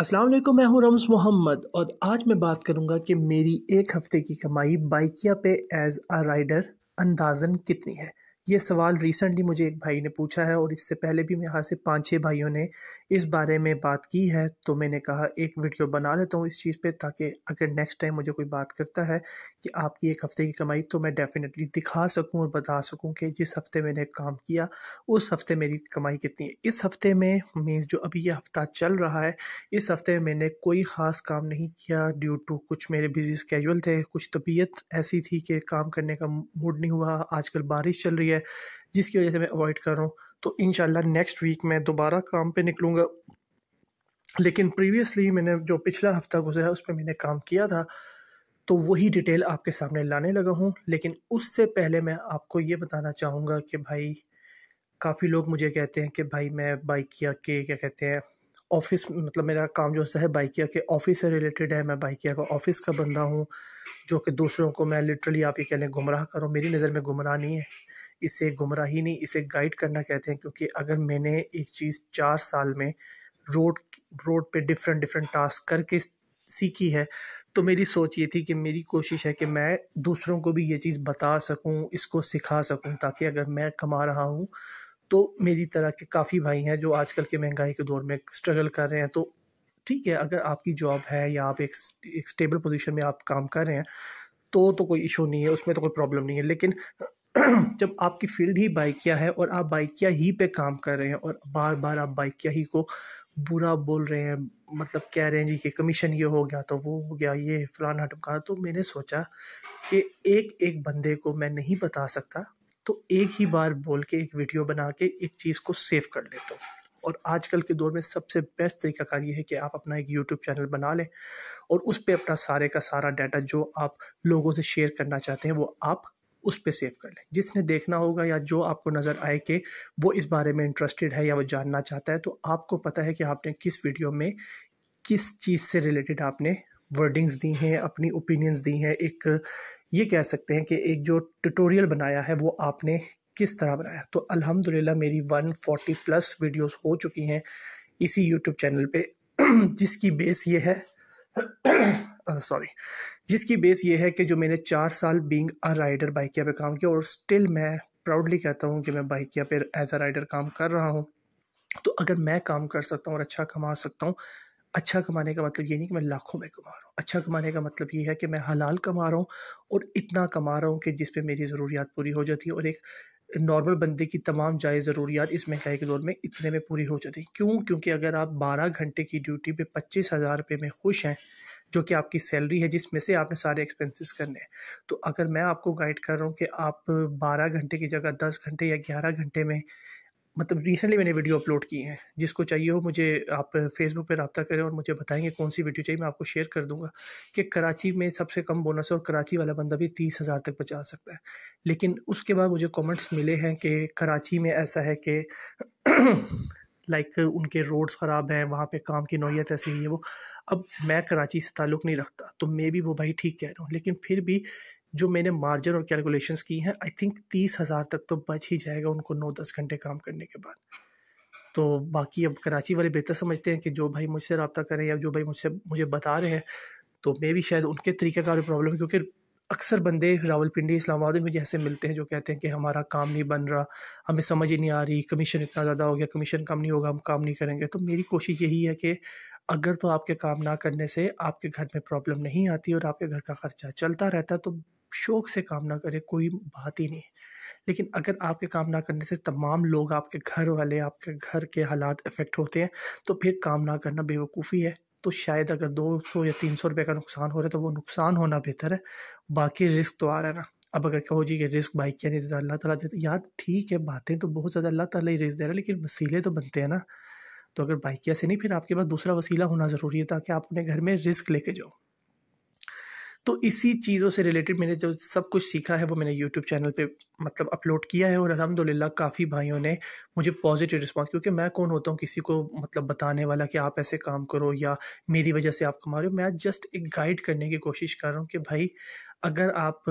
अस्सलाम वालेकुम मैं हूं रम्स मोहम्मद और आज मैं बात करूंगा कि मेरी एक हफ़्ते की कमाई बाइकिया पे एज़ आ राइडर अंदाजन कितनी है ये सवाल रिसेंटली मुझे एक भाई ने पूछा है और इससे पहले भी यहाँ से पाँच छः भाइयों ने इस बारे में बात की है तो मैंने कहा एक वीडियो बना लेता हूँ इस चीज़ पे ताकि अगर नेक्स्ट टाइम मुझे कोई बात करता है कि आपकी एक हफ़्ते की कमाई तो मैं डेफ़िनेटली दिखा सकूँ और बता सकूँ कि जिस हफ़्ते मैंने काम किया उस हफ़्ते मेरी कमाई कितनी है इस हफ़्ते में मीन जो अभी ये हफ़्ता चल रहा है इस हफ़्ते में मैंने कोई ख़ास काम नहीं किया ड्यू टू कुछ मेरे बिजी स्केजल थे कुछ तबीयत ऐसी थी कि काम करने का मूड नहीं हुआ आजकल बारिश चल रही है है जिसकी वजह से मैं अवॉइड कर रहा हूँ तो इन नेक्स्ट वीक मैं दोबारा काम पर निकलूँगा लेकिन प्रीवियसली मैंने जो पिछला हफ्ता गुजरा उस पर मैंने काम किया था तो वही डिटेल आपके सामने लाने लगा हूँ लेकिन उससे पहले मैं आपको ये बताना चाहूँगा कि भाई काफ़ी लोग मुझे कहते हैं कि भाई मैं बाइक या के क्या कहते हैं ऑफिस मतलब मेरा काम जो है बाइकिया के ऑफिस से रिलेटेड है मैं बाइकिया का ऑफिस का बंदा हूँ जो कि दूसरों को मैं लिटरली आप ये कह लें गुमराह करूँ मेरी नज़र में गुमराह नहीं है इसे ही नहीं इसे गाइड करना कहते हैं क्योंकि अगर मैंने एक चीज़ चार साल में रोड रोड पे डिफरेंट डिफरेंट टास्क करके सीखी है तो मेरी सोच ये थी कि मेरी कोशिश है कि मैं दूसरों को भी ये चीज़ बता सकूं इसको सिखा सकूं ताकि अगर मैं कमा रहा हूं तो मेरी तरह के काफ़ी भाई हैं जो आजकल के महंगाई के दौर में स्ट्रगल कर रहे हैं तो ठीक है अगर आपकी जॉब है या आप एक एक स्टेबल पोजीशन में आप काम कर रहे हैं तो तो कोई इशू नहीं है उसमें तो कोई प्रॉब्लम नहीं है लेकिन जब आपकी फील्ड ही बाइकिया है और आप बाइकिया ही पे काम कर रहे हैं और बार बार आप बाइकिया ही को बुरा बोल रहे हैं मतलब कह रहे हैं जी कि कमीशन ये हो गया तो वो हो गया ये फलाना टमका तो मैंने सोचा कि एक एक बंदे को मैं नहीं बता सकता तो एक ही बार बोल के एक वीडियो बना के एक चीज़ को सेव कर लेते हो और आजकल के दौर में सबसे बेस्ट तरीकाकार ये है कि आप अपना एक यूट्यूब चैनल बना लें और उस पर अपना सारे का सारा डाटा जो आप लोगों से शेयर करना चाहते हैं वो आप उस पर सेव कर लें जिसने देखना होगा या जो आपको नज़र आए कि वो इस बारे में इंटरेस्टेड है या वो जानना चाहता है तो आपको पता है कि आपने किस वीडियो में किस चीज़ से रिलेटेड आपने वर्डिंग्स दी हैं अपनी ओपिनियंस दी हैं एक ये कह सकते हैं कि एक जो ट्यूटोरियल बनाया है वो आपने किस तरह बनाया तो अल्हम्दुलिल्लाह मेरी 140 प्लस वीडियोस हो चुकी हैं इसी यूट्यूब चैनल पे जिसकी बेस ये है सॉरी जिसकी बेस ये है कि जो मैंने चार साल बींग अ राइडर बाइकिया पे काम किया और स्टिल मैं प्राउडली कहता हूँ कि मैं बाइकिया पे एज अ राइडर काम कर रहा हूँ तो अगर मैं काम कर सकता हूँ और अच्छा कमा सकता हूँ अच्छा कमाने का मतलब ये नहीं कि मैं लाखों में कमा रहा हूँ अच्छा कमाने का मतलब ये है कि मैं हलाल कमा रहा हूँ और इतना कमा रहा हूँ कि जिस पे मेरी ज़रूरियात पूरी हो जाती है और एक नॉर्मल बंदे की तमाम जायज़ ज़रूरियात इस महंगाई के दौर में इतने में पूरी हो जाती क्यों क्योंकि अगर आप बारह घंटे की ड्यूटी पर पच्चीस हज़ार रुपये में खुश हैं जो कि आपकी सैलरी है जिसमें से आपने सारे एक्सपेंसेस करने हैं तो अगर मैं आपको गाइड कर रहा हूँ कि आप बारह घंटे की जगह दस घंटे या ग्यारह घंटे में मतलब रिसेंटली मैंने वीडियो अपलोड की है जिसको चाहिए हो मुझे आप फेसबुक पर रबता करें और मुझे बताएंगे कौन सी वीडियो चाहिए मैं आपको शेयर कर दूंगा कि कराची में सबसे कम बोनस है और कराची वाला बंदा भी तीस हज़ार तक बचा सकता है लेकिन उसके बाद मुझे कमेंट्स मिले हैं कि कराची में ऐसा है कि लाइक उनके रोड्स ख़राब हैं वहाँ पर काम की नोयत ऐसी ही है वो अब मैं कराची से ताल्लुक़ नहीं रखता तो मे भी वो भाई ठीक कह रहा हूँ लेकिन फिर भी जो मैंने मार्जिन और कैलकुलेशन की हैं आई थिंक तीस हज़ार तक तो बच ही जाएगा उनको नौ दस घंटे काम करने के बाद तो बाकी अब कराची वाले बेहतर समझते हैं कि जो भाई मुझसे रबता करें या जो भाई मुझसे मुझे बता रहे हैं तो मे भी शायद उनके का भी प्रॉब्लम है क्योंकि अक्सर बंदे रावलपिंडी इस्लामाबाद में मुझे ऐसे मिलते हैं जो कहते हैं कि हमारा काम नहीं बन रहा हमें समझ ही नहीं आ रही कमीशन इतना ज़्यादा हो गया कमीशन कम नहीं होगा हम काम नहीं करेंगे तो मेरी कोशिश यही है कि अगर तो आपके काम ना करने से आपके घर में प्रॉब्लम नहीं आती और आपके घर का ख़र्चा चलता रहता तो शौक से काम ना करें कोई बात ही नहीं लेकिन अगर आपके काम ना करने से तमाम लोग आपके घर वाले आपके घर के हालात इफ़ेक्ट होते हैं तो फिर काम ना करना बेवकूफ़ी है तो शायद अगर दो सौ या तीन सौ रुपये का नुकसान हो रहा है तो वो नुकसान होना बेहतर है बाकी रिस्क तो आ रहा है ना अब अगर कहो जी कि रिस्क बाइक क्या नहीं देता अल्लाह तला देता यार ठीक है बातें तो बहुत ज़्यादा अल्लाह ताला ही रिस्क दे रहा है लेकिन वसीले तो बनते हैं ना तो अगर बाइकिया से नहीं फिर आपके पास दूसरा वसीला होना ज़रूरी है ताकि आप अपने घर में रिस्क लेके जाओ तो इसी चीज़ों से रिलेटेड मैंने जो सब कुछ सीखा है वो मैंने यूट्यूब चैनल पे मतलब अपलोड किया है और अलहमदिल्ला काफ़ी भाइयों ने मुझे पॉजिटिव रिस्पॉन्स क्योंकि मैं कौन होता हूँ किसी को मतलब बताने वाला कि आप ऐसे काम करो या मेरी वजह से आप कमा रहे हो मैं जस्ट एक गाइड करने की कोशिश कर रहा हूँ कि भाई अगर आप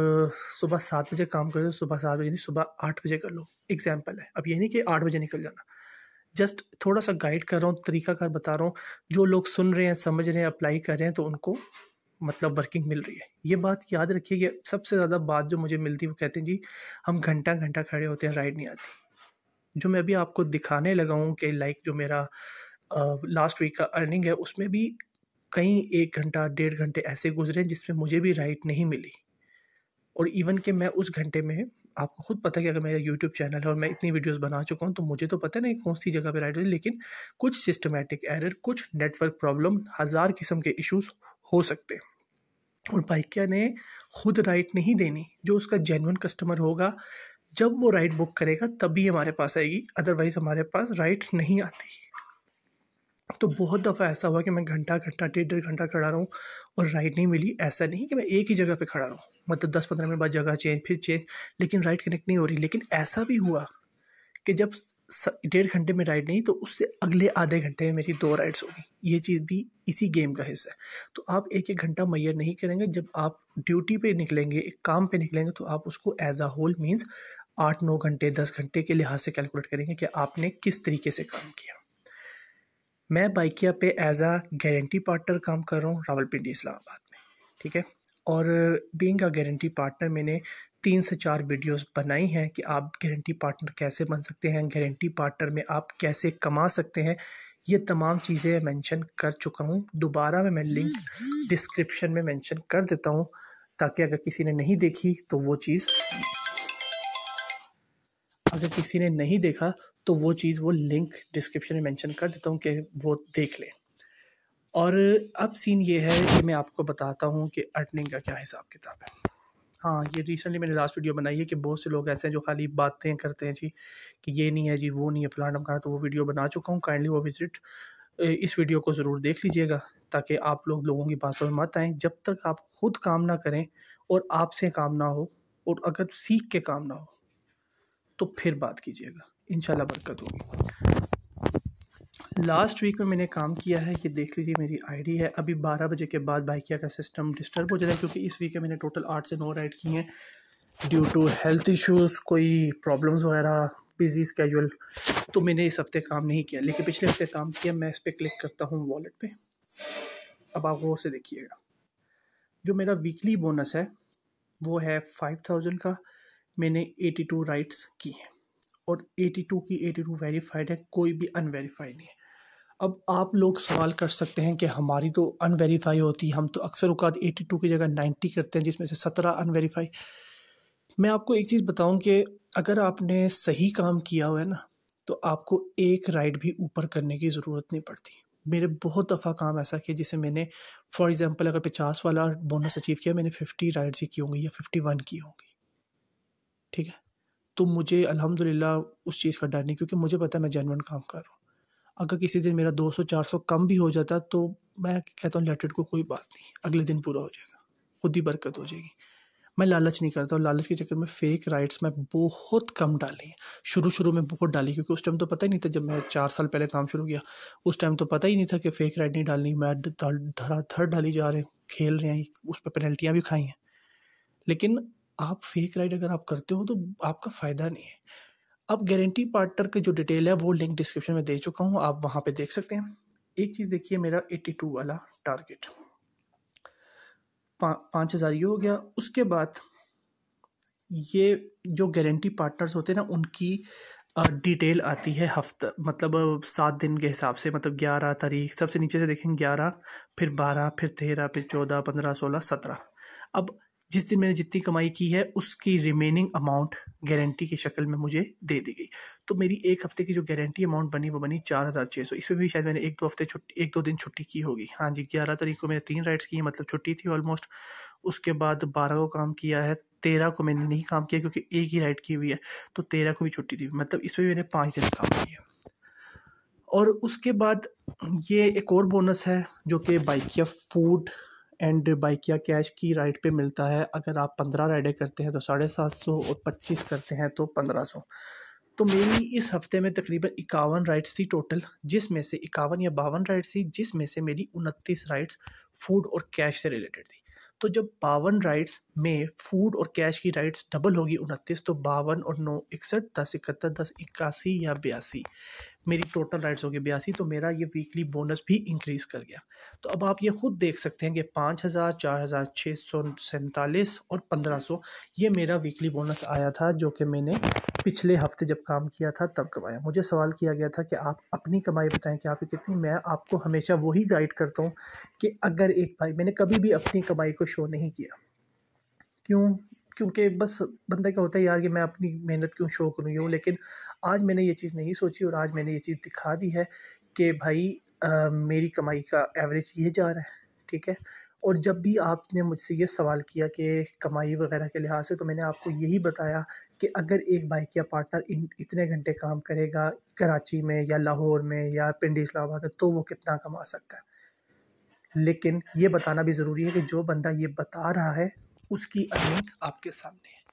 सुबह सात बजे काम करो सुबह सात बजे नहीं सुबह आठ बजे कर लो एग्जाम्पल है अब ये नहीं कि आठ बजे निकल जाना जस्ट थोड़ा सा गाइड कर रहा हूँ तरीकाकार बता रहा हूँ जो लोग सुन रहे हैं समझ रहे हैं अप्लाई कर रहे हैं तो उनको मतलब वर्किंग मिल रही है ये बात याद रखिए कि सबसे ज़्यादा बात जो मुझे मिलती है वो कहते हैं जी हम घंटा घंटा खड़े होते हैं राइड नहीं आती जो मैं अभी आपको दिखाने लगा हूँ कि लाइक जो मेरा लास्ट वीक का अर्निंग है उसमें भी कई एक घंटा डेढ़ घंटे ऐसे गुजरे जिसमें मुझे भी राइट नहीं मिली और इवन कि मैं उस घंटे में आपको खुद पता है कि अगर मेरा यूट्यूब चैनल है और मैं इतनी वीडियोस बना चुका हूँ तो मुझे तो पता नहीं कौन सी जगह पर राइट हुई लेकिन कुछ सिस्टमेटिक एरर कुछ नेटवर्क प्रॉब्लम हज़ार किस्म के इश्यूज हो सकते और बाइकिया ने खुद राइड नहीं देनी जो उसका जेनवन कस्टमर होगा जब वो राइड बुक करेगा तभी हमारे पास आएगी अदरवाइज़ हमारे पास राइड नहीं आती तो बहुत दफ़ा ऐसा हुआ कि मैं घंटा घंटा डेढ़ डेढ़ घंटा खड़ा रहा हूँ और राइड नहीं मिली ऐसा नहीं कि मैं एक ही जगह पे खड़ा हूँ मतलब दस पंद्रह मिनट बाद जगह चेंज फिर चेंज लेकिन राइड कनेक्ट नहीं हो रही लेकिन ऐसा भी हुआ कि जब डेढ़ घंटे में राइड नहीं तो उससे अगले आधे घंटे में मेरी दो राइड्स होगी ये चीज़ भी इसी गेम का हिस्सा है तो आप एक एक घंटा मैयर नहीं करेंगे जब आप ड्यूटी पे निकलेंगे एक काम पे निकलेंगे तो आप उसको एज अ होल मीन्स आठ नौ घंटे दस घंटे के लिहाज से कैलकुलेट करेंगे कि आपने किस तरीके से काम किया मैं बाइकिया पे एज आ गारंटी पार्टनर काम कर रहा हूँ रावलपिंडी इस्लामाबाद में ठीक है और बींग अ गारंटी पार्टनर मैंने तीन से चार वीडियोस बनाई हैं कि आप गारंटी पार्टनर कैसे बन सकते हैं गारंटी पार्टनर में आप कैसे कमा सकते हैं ये तमाम चीज़ें मेंशन कर चुका हूँ दोबारा में मैं लिंक डिस्क्रिप्शन में मेंशन कर देता हूँ ताकि अगर किसी ने नहीं देखी तो वो चीज़ अगर किसी ने नहीं देखा तो वो चीज़ वो लिंक डिस्क्रिप्शन में मेंशन कर देता हूँ कि वो देख लें और अब सीन ये है कि मैं आपको बताता हूँ कि अर्निंग का क्या हिसाब किताब है हाँ ये रिसेंटली मैंने लास्ट वीडियो बनाई है कि बहुत से लोग ऐसे हैं जो खाली बातें करते हैं जी कि ये नहीं है जी वो नहीं है फ़लाना ढमकाना तो वो वीडियो बना चुका हूँ काइंडली वो विज़िट इस वीडियो को ज़रूर देख लीजिएगा ताकि आप लोग लोगों की बातों में मत आएँ जब तक आप खुद काम ना करें और आपसे काम ना हो और अगर सीख के काम ना हो तो फिर बात कीजिएगा इन बरकत होगी लास्ट वीक में मैंने काम किया है ये देख लीजिए मेरी आईडी है अभी 12 बजे के बाद बाइकिया का सिस्टम डिस्टर्ब हो जाता है क्योंकि इस वीक में मैंने टोटल आठ से नौ राइड किए हैं ड्यू टू हेल्थ इश्यूज़ कोई प्रॉब्लम्स वगैरह बिजी स्केजुअल तो मैंने इस हफ्ते काम नहीं किया लेकिन पिछले हफ्ते काम किया मैं इस पर क्लिक करता हूँ वॉलेट पर अब आप गौर से देखिएगा जो मेरा वीकली बोनस है वो है फाइव थाउजेंड का मैंने एटी टू राइट्स की हैं और एटी टू की एटी टू वेरीफाइड है कोई भी अनवेरीफाइड नहीं है अब आप लोग सवाल कर सकते हैं कि हमारी तो अनवेरीफाई होती है हम तो अक्सर उकात एटी टू की जगह नाइन्टी करते हैं जिसमें से सत्रह अनवेरीफाई मैं आपको एक चीज़ बताऊं कि अगर आपने सही काम किया हुआ है ना तो आपको एक राइड भी ऊपर करने की ज़रूरत नहीं पड़ती मेरे बहुत दफ़ा काम ऐसा किया जिसे मैंने फॉर एग्ज़ाम्पल अगर पचास वाला बोनस अचीव किया मैंने फिफ्टी राइड्स ही की होंगी या फिफ्टी वन की होंगी ठीक है तो मुझे अलहमदिल्ला उस चीज़ का डर नहीं क्योंकि मुझे पता है मैं जेनवन काम कर रहा हूँ अगर किसी दिन मेरा 200-400 कम भी हो जाता तो मैं कहता हूँ लेटर को कोई बात नहीं अगले दिन पूरा हो जाएगा खुद ही बरकत हो जाएगी मैं लालच नहीं करता और लालच के चक्कर में फ़ेक राइट्स मैं बहुत कम डाली हैं शुरू शुरू में बहुत डाली क्योंकि उस टाइम तो पता ही नहीं था जब मैं चार साल पहले काम शुरू किया उस टाइम तो पता ही नहीं था कि फ़ेक राइट नहीं डालनी मैं धरा धराधर डाली जा रहे खेल रहे हैं उस पर पेनल्टियाँ भी खाई हैं लेकिन आप फेक राइड अगर आप करते हो तो आपका फ़ायदा नहीं है अब गारंटी पार्टनर की जो डिटेल है वो लिंक डिस्क्रिप्शन में दे चुका हूँ आप वहाँ पे देख सकते हैं एक चीज़ देखिए मेरा 82 वाला टारगेट पाँच हज़ार ये हो गया उसके बाद ये जो गारंटी पार्टनर्स होते हैं ना उनकी डिटेल आती है हफ्ता मतलब सात दिन के हिसाब से मतलब ग्यारह तारीख सबसे नीचे से देखेंगे ग्यारह फिर बारह फिर तेरह फिर चौदह पंद्रह सोलह सत्रह अब जिस दिन मैंने जितनी कमाई की है उसकी रिमेनिंग अमाउंट गारंटी की शक्ल में मुझे दे दी गई तो मेरी एक हफ्ते की जो गारंटी अमाउंट बनी वो बनी चार हज़ार छः सौ इसमें भी शायद मैंने एक दो हफ्ते छुट्टी एक दो दिन छुट्टी की होगी हाँ जी ग्यारह तारीख को मैंने तीन राइड्स की मतलब छुट्टी थी ऑलमोस्ट उसके बाद बारह को काम किया है तेरह को मैंने नहीं काम किया क्योंकि एक ही राइड की हुई है तो तेरह को भी छुट्टी थी मतलब इसमें मैंने पाँच दिन काम किया और उसके बाद ये एक और बोनस है जो कि Bykea food and Bykea cash की राइड पे मिलता है अगर आप पंद्रह राइडें करते हैं तो साढ़े सात सौ और पच्चीस करते हैं तो पंद्रह सौ तो मेरी इस हफ्ते में तकरीबन इक्यावन राइड्स थी टोटल जिसमें से इक्यावन या बावन राइड्स थी जिसमें से मेरी उनतीस राइड्स फूड और कैश से रिलेटेड थी तो जब बावन राइड्स में फूड और कैश की राइड्स डबल होगी उनतीस तो बावन और नौ इकसठ दस इकहत्तर दस इक्यासी या बयासी मेरी टोटल राइड्स हो गई बयासी तो मेरा ये वीकली बोनस भी इंक्रीज़ कर गया तो अब आप ये खुद देख सकते हैं कि पाँच हज़ार चार हज़ार छः सौ सैंतालीस और पंद्रह सौ ये मेरा वीकली बोनस आया था जो कि मैंने पिछले हफ्ते जब काम किया था तब कमाया मुझे सवाल किया गया था कि आप अपनी कमाई बताएं कि आप कितनी मैं आपको हमेशा वही गाइड करता हूँ कि अगर एक भाई मैंने कभी भी अपनी कमाई को शो नहीं किया क्यों क्योंकि बस बंदा क्या होता है यार कि मैं अपनी मेहनत क्यों शो करूँ यूँ लेकिन आज मैंने ये चीज़ नहीं सोची और आज मैंने ये चीज़ दिखा दी है कि भाई आ, मेरी कमाई का एवरेज ये जा रहा है ठीक है और जब भी आपने मुझसे ये सवाल किया कि कमाई वगैरह के लिहाज से तो मैंने आपको यही बताया कि अगर एक बाइक या पार्टनर इन इतने घंटे काम करेगा कराची में या लाहौर में या पिंडी इस्लामाबाद में तो वो कितना कमा सकता है लेकिन ये बताना भी ज़रूरी है कि जो बंदा ये बता रहा है उसकी अर्निंग आपके सामने है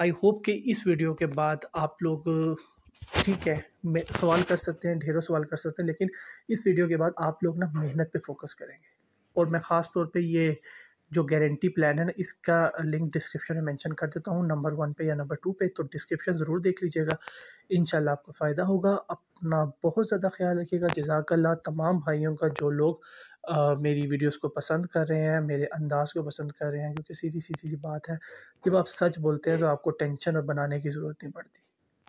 आई होप कि इस वीडियो के बाद आप लोग ठीक है मैं सवाल कर सकते हैं ढेरों सवाल कर सकते हैं लेकिन इस वीडियो के बाद आप लोग ना मेहनत पे फोकस करेंगे और मैं ख़ास तौर पे ये जो गारंटी प्लान है ना इसका लिंक डिस्क्रिप्शन में मेंशन कर देता हूँ नंबर वन पे या नंबर टू पे तो डिस्क्रिप्शन ज़रूर देख लीजिएगा इन आपको फ़ायदा होगा अपना बहुत ज़्यादा ख्याल रखिएगा जजाकल्ला तमाम भाइयों का जो लोग मेरी वीडियोस को पसंद कर रहे हैं मेरे अंदाज को पसंद कर रहे हैं क्योंकि सीधी सीधी सी बात है जब आप सच बोलते हैं तो आपको टेंशन और बनाने की ज़रूरत नहीं पड़ती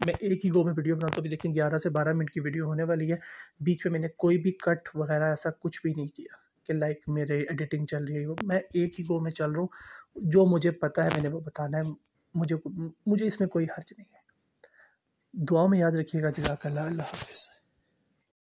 मैं एक ही गो में वीडियो बनाता हूँ लेकिन तो ग्यारह से बारह मिनट की वीडियो होने वाली है बीच में मैंने कोई भी कट वगैरह ऐसा कुछ भी नहीं किया कि लाइक मेरे एडिटिंग चल रही है मैं एक ही गो में चल रहा हूँ जो मुझे पता है मैंने वो बताना है मुझे मुझे इसमें कोई हर्ज नहीं है दुआ में याद रखिएगा जजाक अल्लाह हाफिज़